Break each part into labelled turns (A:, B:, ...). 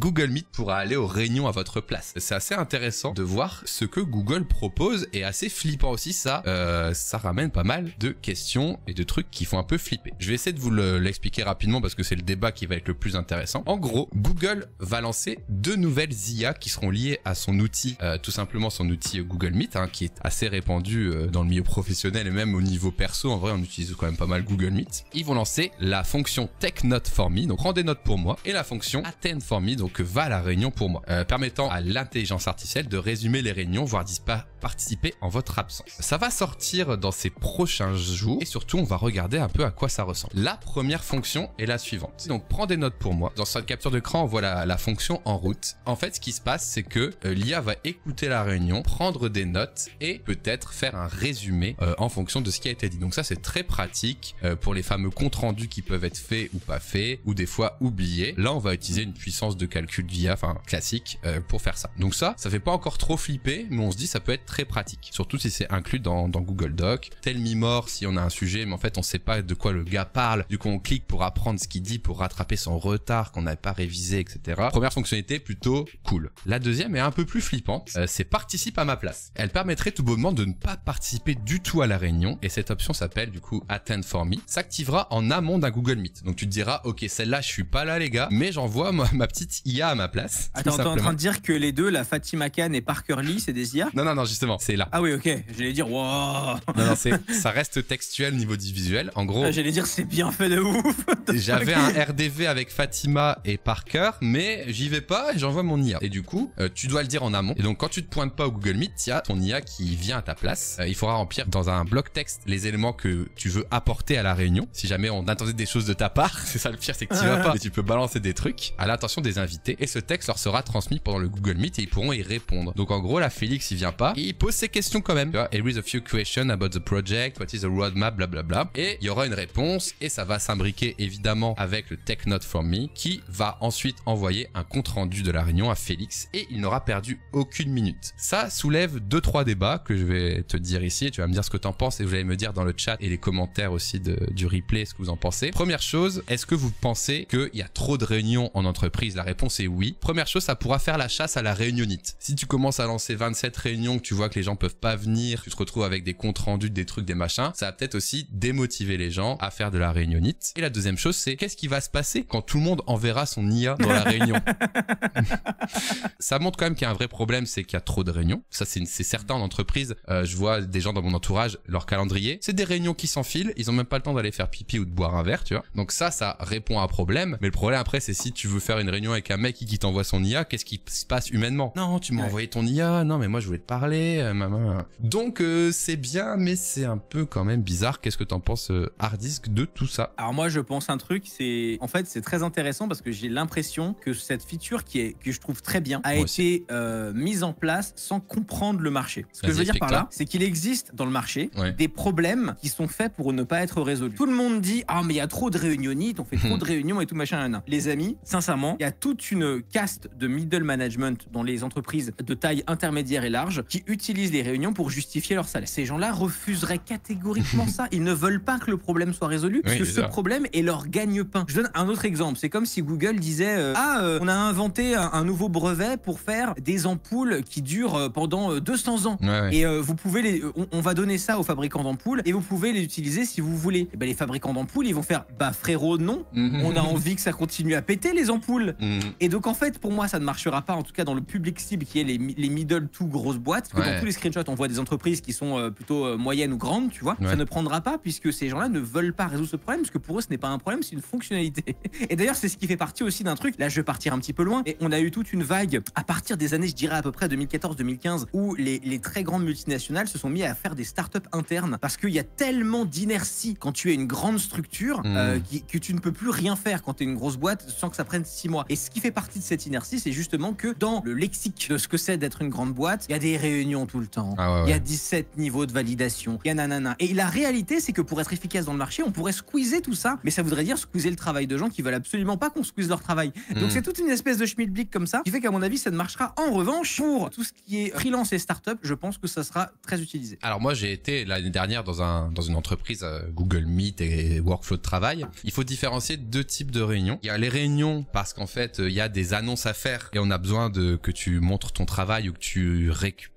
A: Google Meet pourra aller aux réunions à votre place. C'est assez intéressant de voir ce que Google propose et assez flippant aussi ça. Euh, ça ramène pas mal de questions et de trucs qui font un peu flipper. Je vais essayer de vous l'expliquer rapidement parce que c'est le débat qui va être le plus intéressant. En gros, Google va lancer deux nouvelles IA qui seront liées à son outil, euh, tout simplement son outil Google Meet, hein, qui est assez répandu euh, dans le milieu professionnel et même au niveau perso. En vrai, on utilise quand même pas mal Google Meet. Ils vont lancer la fonction Tech Note for Me, donc rendez note pour moi, et la fonction Attend for Me, donc que va la réunion pour moi, euh, permettant à l'intelligence artificielle de résumer les réunions, voire d'y participer en votre absence. Ça va sortir dans ces prochains jours et surtout on va regarder un peu à quoi ça ressemble. La première fonction est la suivante. Donc prends des notes pour moi. Dans cette capture d'écran, on voit la, fonction en route. En fait, ce qui se passe, c'est que euh, l'IA va écouter la réunion, prendre des notes et peut-être faire un résumé euh, en fonction de ce qui a été dit. Donc ça, c'est très pratique pour les fameux comptes rendus qui peuvent être faits ou pas faits ou des fois oubliés. Là, on va utiliser une puissance de calcul calcul via, enfin classique, euh, pour faire ça. Donc ça, ça fait pas encore trop flipper, mais on se dit ça peut être très pratique, surtout si c'est inclus dans, Google Doc. Tel mort, si on a un sujet, mais en fait on sait pas de quoi le gars parle, du coup on clique pour apprendre ce qu'il dit, pour rattraper son retard qu'on n'a pas révisé, etc. Première fonctionnalité plutôt cool. La deuxième est un peu plus flippante, euh, c'est participe à ma place. Elle permettrait tout bonnement de ne pas participer du tout à la réunion, et cette option s'appelle du coup Attend for me, s'activera en amont d'un Google Meet. Donc tu te diras, ok celle-là je suis pas là les gars, mais j'envoie ma petite IA à ma place. Attends, t'es en train de dire que les deux, la Fatima Khan et Parker Lee, c'est des IA Non, non, non, justement, c'est là. Ah oui, ok. J'allais dire, waouh Non, non, ça reste textuel niveau visuel. En gros. Ah, j'allais dire, c'est bien fait de ouf. J'avais un RDV avec Fatima et Parker, mais j'y vais pas et j'envoie mon IA. Et du coup, euh, tu dois le dire en amont. Et donc, quand tu te pointes pas au Google Meet, il y a ton IA qui vient à ta place. Euh, il faudra remplir dans un bloc texte les éléments que tu veux apporter à la réunion. Si jamais on attendait des choses de ta part, c'est ça le pire, c'est que tu vas ah. pas. Et tu peux balancer des trucs à l'attention des invités et ce texte leur sera transmis pendant le Google Meet et ils pourront y répondre. Donc en gros là Félix il vient pas et il pose ses questions quand même. Tu a few questions about the project, what is the roadmap, blablabla. Et il y aura une réponse et ça va s'imbriquer évidemment avec le Tech Note for Me qui va ensuite envoyer un compte rendu de la réunion à Félix et il n'aura perdu aucune minute. Ça soulève deux trois débats que je vais te dire ici tu vas me dire ce que tu en penses et vous allez me dire dans le chat et les commentaires aussi du replay ce que vous en pensez. Première chose, est-ce que vous pensez qu'il y a trop de réunions en entreprise La réponse c'est oui, première chose, ça pourra faire la chasse à la réunionite. Si tu commences à lancer 27 réunions, que tu vois que les gens peuvent pas venir, tu te retrouves avec des comptes rendus, des trucs, des machins, ça va peut-être aussi démotiver les gens à faire de la réunionite. Et la deuxième chose, c'est qu'est-ce qui va se passer quand tout le monde enverra son IA dans la réunion Ça montre quand même qu'il y a un vrai problème, c'est qu'il y a trop de réunions. Ça, c'est certain en entreprise. Euh, je vois des gens dans mon entourage, leur calendrier, c'est des réunions qui s'enfilent, ils ont même pas le temps d'aller faire pipi ou de boire un verre, tu vois. Donc ça, ça répond à un problème. Mais le problème après, c'est si tu veux faire une réunion avec un mec qui t'envoie son IA, qu'est-ce qui se passe humainement Non, tu m'as envoyé ton IA, non mais moi je voulais te parler, euh, maman. Donc euh, c'est bien, mais c'est un peu quand même bizarre. Qu'est-ce que t'en penses, euh, Hardisk, de tout ça Alors moi je pense un truc, c'est en fait c'est très intéressant parce que j'ai l'impression que cette feature
B: qui est que je trouve très bien a été mise en place sans comprendre le marché. Ce que je veux dire par là, c'est qu'il existe dans le marché des problèmes qui sont faits pour ne pas être résolus. Tout le monde dit ah mais il y a trop de réunionnites, on fait trop de réunions et tout machin. Les amis, sincèrement, il y a tout une caste de middle management dans les entreprises de taille intermédiaire et large qui utilisent les réunions pour justifier leur salaire. Ces gens-là refuseraient catégoriquement ça. Ils ne veulent pas que le problème soit résolu parce que ce problème est leur gagne-pain. Je donne un autre exemple. C'est comme si Google disait euh, Ah, euh, on a inventé un, nouveau brevet pour faire des ampoules qui durent euh, pendant 200 ans. Et vous pouvez les, on, va donner ça aux fabricants d'ampoules et vous pouvez les utiliser si vous voulez. Et eh ben, les fabricants d'ampoules, ils vont faire Bah frérot, non. Mhm. On a envie que ça continue à péter les ampoules. Mhm. Et donc, en fait, pour moi, ça ne marchera pas, en tout cas dans le public cible qui est les, les middle to grosses boîtes. Dans tous les screenshots, on voit des entreprises qui sont euh, plutôt euh, moyennes ou grandes, tu vois. Ça ne prendra pas puisque ces gens-là ne veulent pas résoudre ce problème, parce que pour eux, ce n'est pas un problème, c'est une fonctionnalité. Et d'ailleurs, c'est ce qui fait partie aussi d'un truc. Là, je vais partir un petit peu loin. Et on a eu toute une vague à partir des années, je dirais à peu près 2014-2015, où les, les, très grandes multinationales se sont mis à faire des startups internes parce qu'il y a tellement d'inertie quand tu es une grande structure hmm. euh, que tu ne peux plus rien faire quand tu es une grosse boîte sans que ça prenne six mois. Et ce qui fait partie de cette inertie, c'est justement que dans le lexique de ce que c'est d'être une grande boîte, il y a des réunions tout le temps, ah il y a 17 niveaux de validation, il y a nanana. Et la réalité, c'est que pour être efficace dans le marché, on pourrait squeezer tout ça, mais ça voudrait dire squeezer le travail de gens qui veulent absolument pas qu'on squeeze leur travail. Donc hmm. c'est toute une espèce de schmilblick comme ça, qui fait qu'à mon avis, ça ne marchera. En revanche, pour tout ce qui est freelance et start-up je pense que ça sera très utilisé.
A: Alors moi, j'ai été l'année dernière dans, un, dans une entreprise euh, Google Meet et workflow de travail. Il faut différencier deux types de réunions. Il y a les réunions parce qu'en fait, il y a des annonces à faire et on a besoin de que tu montres ton travail ou que tu,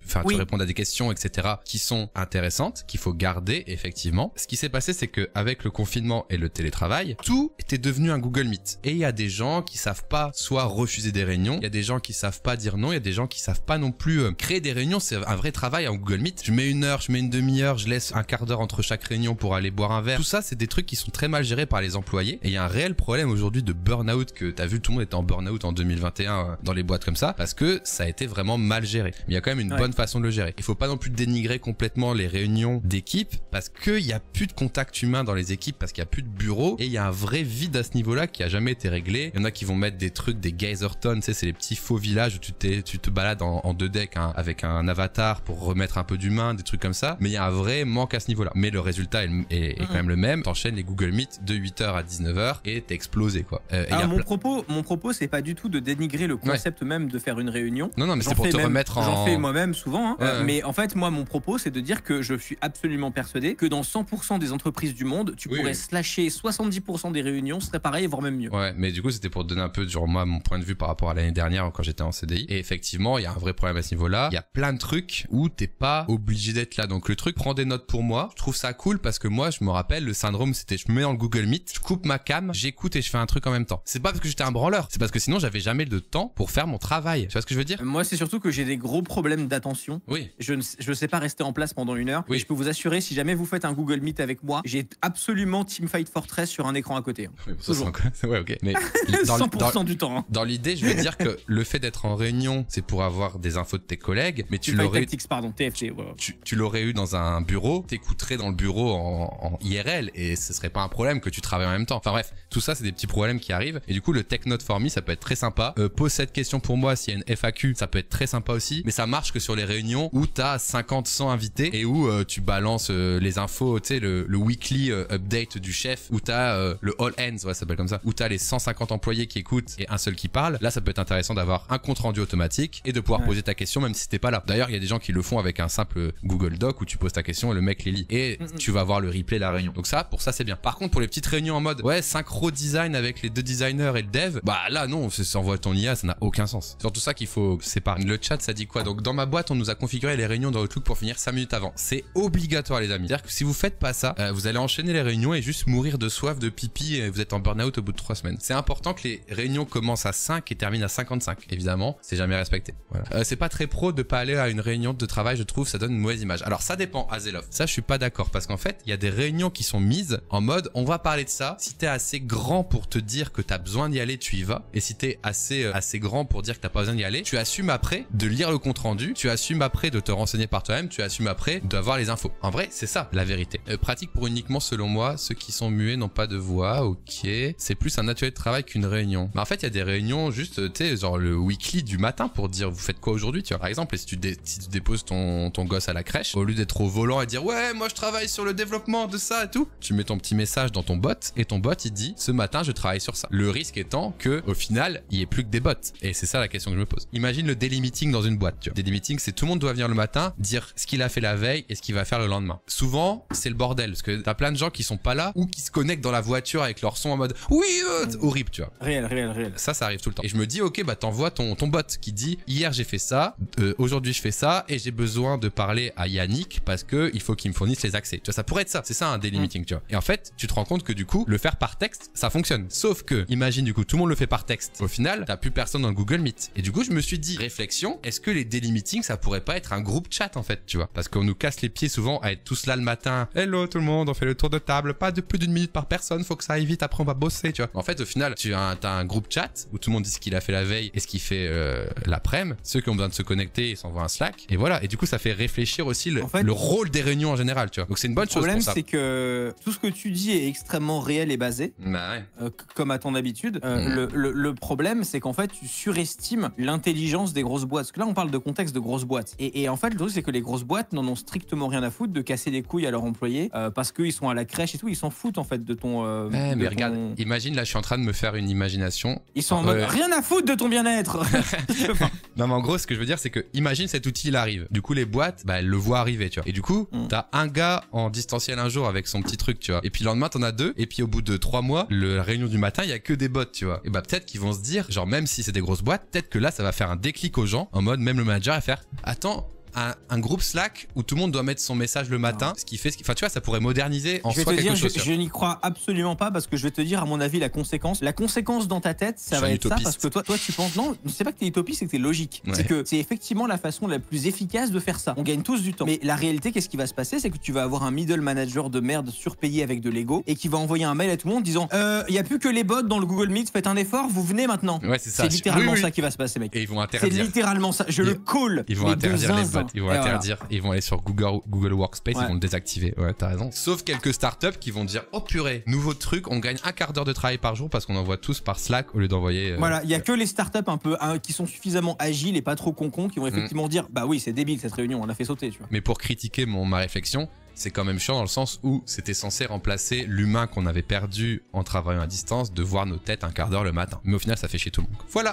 A: enfin, tu répondes à des questions, etc., qui sont intéressantes, qu'il faut garder effectivement. Ce qui s'est passé, c'est que avec le confinement et le télétravail, tout était devenu un Google Meet. Et il y a des gens qui savent pas soit refuser des réunions, il y a des gens qui savent pas dire non, il y a des gens qui savent pas non plus euh, créer des réunions. C'est un vrai travail en Google Meet. Je mets une heure, je mets une demi-heure, je laisse un quart d'heure entre chaque réunion pour aller boire un verre. Tout ça, c'est des trucs qui sont très mal gérés par les employés. Et il y a un réel problème aujourd'hui de burn-out que as vu, tout le monde est en burn burn-out en 2021 euh, dans les boîtes comme ça parce que ça a été vraiment mal géré. Mais il y a quand même une bonne façon de le gérer. Il faut pas non plus dénigrer complètement les réunions d'équipe parce qu'il y a plus de contact humain dans les équipes parce qu'il y a plus de bureaux et il y a un vrai vide à ce niveau-là qui a jamais été réglé. Il y en a qui vont mettre des trucs, des geysertons, tu sais, c'est les petits faux villages où tu, tu te balades en, en deux decks hein, avec un avatar pour remettre un peu d'humain, des trucs comme ça. Mais il y a un vrai manque à ce niveau-là. Mais le résultat est, quand même le même. T'enchaînes les Google Meet de 8h à 19h et t'es explosé quoi. Euh, et mon,
B: propos, mon propos, c'est pas du tout de dénigrer le concept même de faire une réunion. Non, non, mais c'est pour te remettre en. J'en fais moi-même souvent. Hein. mais en fait, moi, mon propos, c'est de dire que je suis absolument persuadé que dans 100% des entreprises du monde, tu pourrais slasher 70% des réunions, ce serait pareil, voire même
A: mieux. Ouais, mais du coup, c'était pour donner un peu, genre, moi, mon point de vue par rapport à l'année dernière quand j'étais en CDI. Et effectivement, il y a un vrai problème à ce niveau-là. Il y a plein de trucs où t'es pas obligé d'être là. Donc le truc, prends des notes pour moi. Je trouve ça cool parce que moi, je me rappelle, le syndrome, c'était je me mets dans le Google Meet, je coupe ma cam, j'écoute et je fais un truc en même temps. C'est pas parce que j'étais un branleur, c'est que sinon j'avais jamais le temps pour faire mon travail. Tu vois ce que je veux dire
B: Moi, c'est surtout que j'ai des gros problèmes d'attention. Oui. Je ne je sais pas rester en place pendant une heure. Oui. je peux vous assurer, si jamais vous faites un Google Meet avec moi, j'ai absolument Teamfight Fortress sur un écran à côté. Hein. Toujours.
A: Ouais, ok. Mais 100% du
B: temps. Hein. Dans l'idée, je veux dire
A: que le fait d'être en réunion, c'est pour avoir des infos de tes collègues, mais tu l'aurais.
B: pardon, TFT. Tu,
A: tu l'aurais eu dans un bureau, t'écouterais dans le bureau en, IRL et ce serait pas un problème que tu travailles en même temps. Enfin bref, tout ça, c'est des petits problèmes qui arrivent. Et du coup, le Tech Note for Me, ça peut être très sympa. Euh, pose cette question pour moi s'il y a une FAQ, ça peut être très sympa aussi. Mais ça marche que sur les réunions où t'as 50, 100 invités et où euh, tu balances euh, les infos, tu sais, le, weekly update du chef, où t'as le all ends, ouais, ça s'appelle comme ça, où t'as les 150 employés qui écoutent et un seul qui parle. Là, ça peut être intéressant d'avoir un compte rendu automatique et de pouvoir poser ta question même si t'es pas là. D'ailleurs, il y a des gens qui le font avec un simple Google Doc où tu poses ta question et le mec les lit et tu vas voir le replay de la réunion. Donc ça, pour ça, c'est bien. Par contre, pour les petites réunions en mode ouais, synchro design avec les deux designers et le dev, bah là, non, c'est envoie ton IA, ça n'a aucun sens. C'est surtout ça qu'il faut séparer. Le chat, ça dit quoi Donc, dans ma boîte, on nous a configuré les réunions dans Outlook pour finir 5 minutes avant. C'est obligatoire, les amis. C'est-à-dire que si vous faites pas ça, euh, vous allez enchaîner les réunions et juste mourir de soif, de pipi, et vous êtes en burn-out au bout de 3 semaines. C'est important que les réunions commencent à 5 et terminent à 55. Évidemment, c'est jamais respecté. Voilà. Euh, c'est pas très pro de pas aller à une réunion de travail, je trouve, ça donne une mauvaise image. Alors, ça dépend, Azelov. Ça, je suis pas d'accord parce qu'en fait, il y a des réunions qui sont mises en mode on va parler de ça. Si t'es assez grand pour te dire que t'as besoin d'y aller, tu y vas cité assez, euh, assez grand pour dire que t'as pas besoin d'y aller. Tu assumes après de lire le compte rendu, tu assumes après de te renseigner par toi-même, tu assumes après d'avoir les infos. En vrai, c'est ça la vérité. Euh, pratique pour uniquement, selon moi, ceux qui sont muets n'ont pas de voix, ok. C'est plus un atelier de travail qu'une réunion. Mais en fait, il y a des réunions juste, euh, tu sais, genre le weekly du matin pour dire vous faites quoi aujourd'hui, tu vois. Par exemple, et si tu, déposes ton, ton gosse à la crèche, au lieu d'être au volant et dire ouais, moi je travaille sur le développement de ça et tout, tu mets ton petit message dans ton bot et ton bot il dit ce matin je travaille sur ça. Le risque étant que au final il n'y ait plus que des bots. Et c'est ça la question que je me pose. Imagine le daily dans une boîte. Tu vois. Daily meeting, c'est tout le monde doit venir le matin, dire ce qu'il a fait la veille et ce qu'il va faire le lendemain. Souvent, c'est le bordel parce que t'as plein de gens qui sont pas là ou qui se connectent dans la voiture avec leur son en mode oui, euh, mm. horrible, tu vois. Réel, réel, réel. Ça, ça arrive tout le temps. Et je me dis, ok, bah t'envoies ton, ton bot qui dit hier j'ai fait ça, euh, aujourd'hui je fais ça et j'ai besoin de parler à Yannick parce que il faut qu'il me fournisse les accès. Tu vois, ça pourrait être ça. C'est ça un daily mm. tu vois. Et en fait, tu te rends compte que du coup, le faire par texte, ça fonctionne. Sauf que, imagine du coup, tout le monde le fait par texte au final, t'as plus personne dans Google Meet. Et du coup, je me suis dit, réflexion, est-ce que les daily meetings, ça pourrait pas être un groupe chat en fait, tu vois Parce qu'on nous casse les pieds souvent à être tous là le matin. Hello tout le monde, on fait le tour de table, pas de plus d'une minute par personne, faut que ça arrive vite, après on va bosser, tu vois. En fait, au final, tu as un, as un groupe chat où tout le monde dit ce qu'il a fait la veille et ce qu'il fait la euh, laprès Ceux qui ont besoin de se connecter, ils s'envoient un Slack. Et voilà. Et du coup, ça fait réfléchir aussi le, le rôle des réunions en général, tu vois. Donc c'est une bonne chose. Le problème, c'est
B: que tout ce que tu dis est extrêmement réel et basé, bah euh, comme à ton habitude. Euh, mmh. le, le problème, c'est qu'en fait, tu surestimes l'intelligence des grosses boîtes. Parce que là, on parle de contexte de grosses boîtes. Et, en fait, le truc, c'est que les grosses boîtes n'en ont strictement rien à foutre de casser les couilles à leurs employés euh, parce qu'ils sont à la crèche et tout. Ils s'en foutent en fait de ton. Euh, eh, mais regarde,
A: imagine là, je suis en train de me faire une imagination. Ils sont en mode rien
B: à foutre de ton bien-être.
A: non, mais en gros, ce que je veux dire, c'est que imagine cet outil, il arrive. Du coup, les boîtes, bah, elles le voient arriver, tu vois. Et du coup, mm. t'as un gars en distanciel un jour avec son petit truc, tu vois. Et puis le lendemain, t'en as deux. Et puis au bout de trois mois, le, réunion du matin, il y a que des bottes, tu vois. Et bah peut-être qui vont se dire, genre même si c'est des grosses boîtes, peut-être que là ça va faire un déclic aux gens en mode même le manager va faire, attends, un, groupe Slack où tout le monde doit mettre son message le matin, ce qui fait, ce enfin tu vois, ça pourrait moderniser en je soi quelque chose, Je,
B: n'y crois absolument pas parce que je vais te dire à mon avis la conséquence. La conséquence dans ta tête, ça va être ça parce que toi, toi tu penses non, c'est pas que t'es utopiste, c'est que t'es logique. C'est que c'est effectivement la façon la plus efficace de faire ça. On gagne tous du temps. Mais la réalité, qu'est-ce qui va se passer, c'est que tu vas avoir un middle manager de merde surpayé avec de l'ego et qui va envoyer un mail à tout le monde disant, il euh, y a plus que les bots dans le Google Meet, faites un effort, vous venez maintenant. Ouais, c'est ça. C'est littéralement ça qui va se passer, mec. Et ils vont interdire. C'est littéralement
A: ça. Je le call. Ils vont interdire ils vont interdire, Ils vont aller sur Google, Google Workspace, ils vont le désactiver. Ouais, t'as raison. Sauf quelques startups qui vont dire, oh purée, nouveau truc, on gagne un quart d'heure de travail par jour parce qu'on envoie tous par Slack au lieu d'envoyer. Euh, voilà,
B: il y a que les startups un peu qui sont suffisamment agiles et pas trop concons qui vont mm. effectivement dire, bah oui, c'est débile cette réunion, on l'a fait sauter, tu
A: vois. Mais pour critiquer mon ma réflexion, c'est quand même chiant dans le sens où c'était censé remplacer l'humain qu'on avait perdu en travaillant à distance de voir nos têtes un quart d'heure le matin. Mais au final, ça fait chier tout le monde. Voilà,